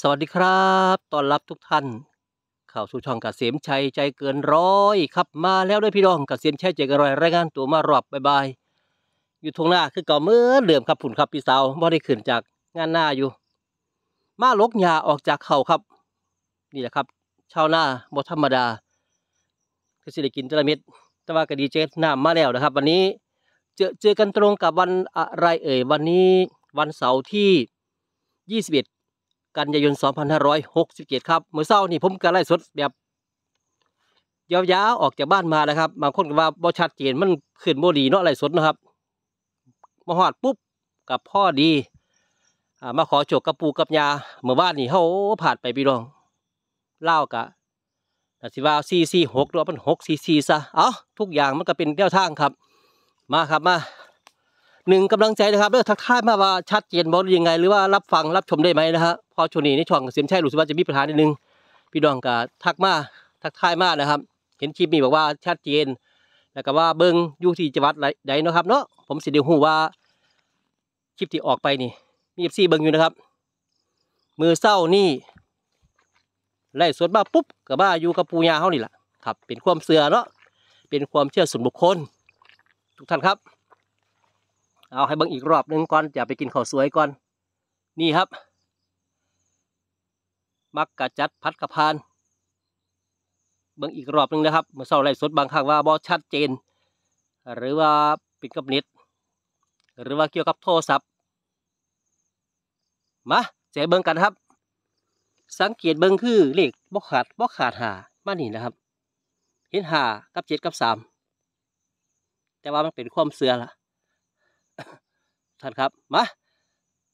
สวัสดีครับ ตอนรับทุกท่านเข้าสู่ช่องกเกษมชัย ใจเกินร้อยครับมาแล้วด้วยพี่น้องกเกษมชัยใจเกินร้อยรายงานตัวมารอบบายบาย อยู่ทงหน้าคือเก่าเมื่อเดิมครับผุนครับ พี่สาวบ่ได้ขึ้นจากงานหน้าอยู่ มาลกหญ้าออกจากเขาครับนี่แหละครับชาวหน้าบธรรมดาคือสิริกินตระเมิดตะว่ากดีเจน้ามาแล้วนะครับ วันนี้เจอเจอกันตรงกับวันอะไรเอ่ยวันนี้วันเสาร์ที่21กันยายน 2567 ครับเมื่อเช้านี่ผมก็ไล่สดแบบยาวๆ ออกจากบ้านมานะครับ บางคนก็ว่าบ่ชัดเจนมันขึ้นบ่ดีเนาะไล่สดนะครับ มาหอดปุ๊บกับพ่อดี มาขอโจกกระปูกับยาเมื่อวานนี่เขาผ่านไปพี่น้อง เล่ากะแตสิว่าซีซีหกรือว่าป็นหกซีซีซะเอ้าทุกอย่างมันก็เป็นแนวทางครับ มาครับมาหนึ่งกำลังใจนะครับแล้วทักทายมาว่าชัดเจนบอกยังไงหรือว่ารับฟังรับชมได้ไหมนะฮะพอชวีนี่ช่องเสียมใช่หรือว่าจะมีปัญหาหนึ่งพี่ดองกะทักมาทักทายมานะครับ เห็นคลิปนี้บอกว่าชัดเจนแล้วก็ว่าเบิ้งยูที่จังหวัดใดนะครับเนาะผมสิเดียวหูว่าคลิปที่ออกไปนี่ มีเอฟซีเบิ้งอยู่นะครับมือเศร้านี่ไล่สวน้าปุ๊บกับบ้าอยู่กับปูยาเขานี่แหละครับเป็นความเสือเนาะเป็นความเชื่อส่วนบุคคล ทุกท่านครับเอาให้เบิ่งอีกรอบ นึง ก่อนอย่าไป กินข้าวสวยก่อนนี่ครับ มักกะจัดพัดกระพานเบิ่งอีกรอบนึงนะครับ เมื่อเ้าไรสดบางครั้งว่าบอชัดเจน หรือว่าปิดกับนิดหรือว่าเกี่ยวกับโทรศัพท์มาเจ๊เบิ่งกันครับ สังเกตเบิ่งคือเลขบ่ขาดบ่ขาดหามานี่นะครับเห็นหากับเจ็ดกับสามแต่ว่ามันเป็นความเสือละท่านครับ มา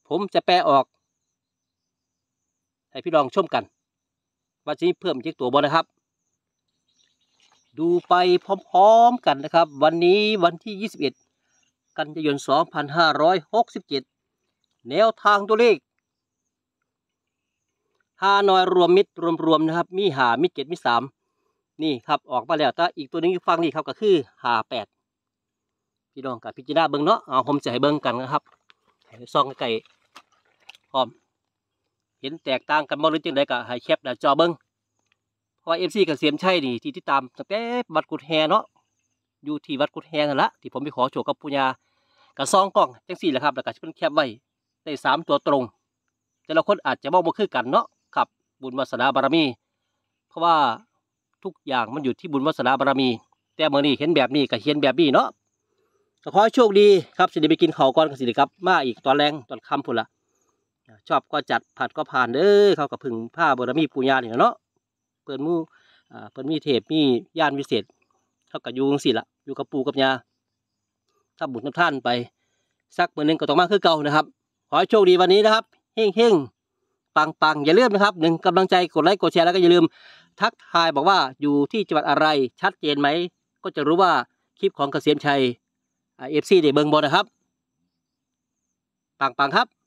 ผมจะแปลออก ให้พี่ลองชมกันว่าจะเพิ่มเจ็กตัวบนนะครับ ดูไปพร้อมๆกันนะครับ วันนี้วันที่ 21 กันยายน 2567 แนวทางตัวเลขหานอยรวมมิดรรวมๆนะครับ มีหามิดเจ็ดมิดสามนี่ครับออกมาแล้วแต่อีกตัวนึงอยู่ฟังนี่ครับ ก็คือหาแปดพี่น้องกับพิจิราเบิ้งเนาะเอาผมจะให้เบิ้งกันนะครับ ให้ซองไก่พร้อม เห็นแตกต่างกันบ้างหรือจังไดก็ให้แคปหน้าจอเบิ้งเพราะว่าเอฟซีกับเสียมชัยนี่ที่ติดตามตั้งแต่วัดกุดแฮเนาะ อยู่ที่วัดกุดแฮนั่นละที่ผมไปขอโชคกับปุญญากับซองกล่องจังสี่แหละครับแล้วก็เป็นแคปไว้ได้สามตัวตรง แต่ละคนอาจจะมองมาคือกันเนาะครับบุญวาสนาบารมี เพราะว่าทุกอย่างมันอยู่ที่บุญวาสนาบารมี แต่เมื่อนี้เห็นแบบนี้กับเห็นแบบนี้เนาะก็ขอให้โชคดีครับสิเดไปกินเขาก่อนกับสิเดับ มาอีกตอนแรงตอนค่ำพู่ละชอบก็จัดผัดก็ผ่านเด้อเขากับพึ่งผ้าบรมีปูญาเนี่ยเนาะเปิดมู่เปิดมีเทปมีย่านวิเศษเขากับยูงสิละอยู่กับปูกับยาถ้าบุญท่านไปสักเมื่อนึงก็ต้องมาคือเก่านะครับ ขอให้โชคดีวันนี้นะครับเฮ้งเฮ้งปังปังอย่าลืมนะครับ หนึ่งกำลังใจ กดไลค์ กดแชร์แล้วก็อย่าลืม ทักทายบอกว่าอยู่ที่จังหวัดอะไรชัดเจนไหม ก็จะรู้ว่าคลิปของเกษมชัยเอฟซีเดเบิงบอนะครับปังปังครับ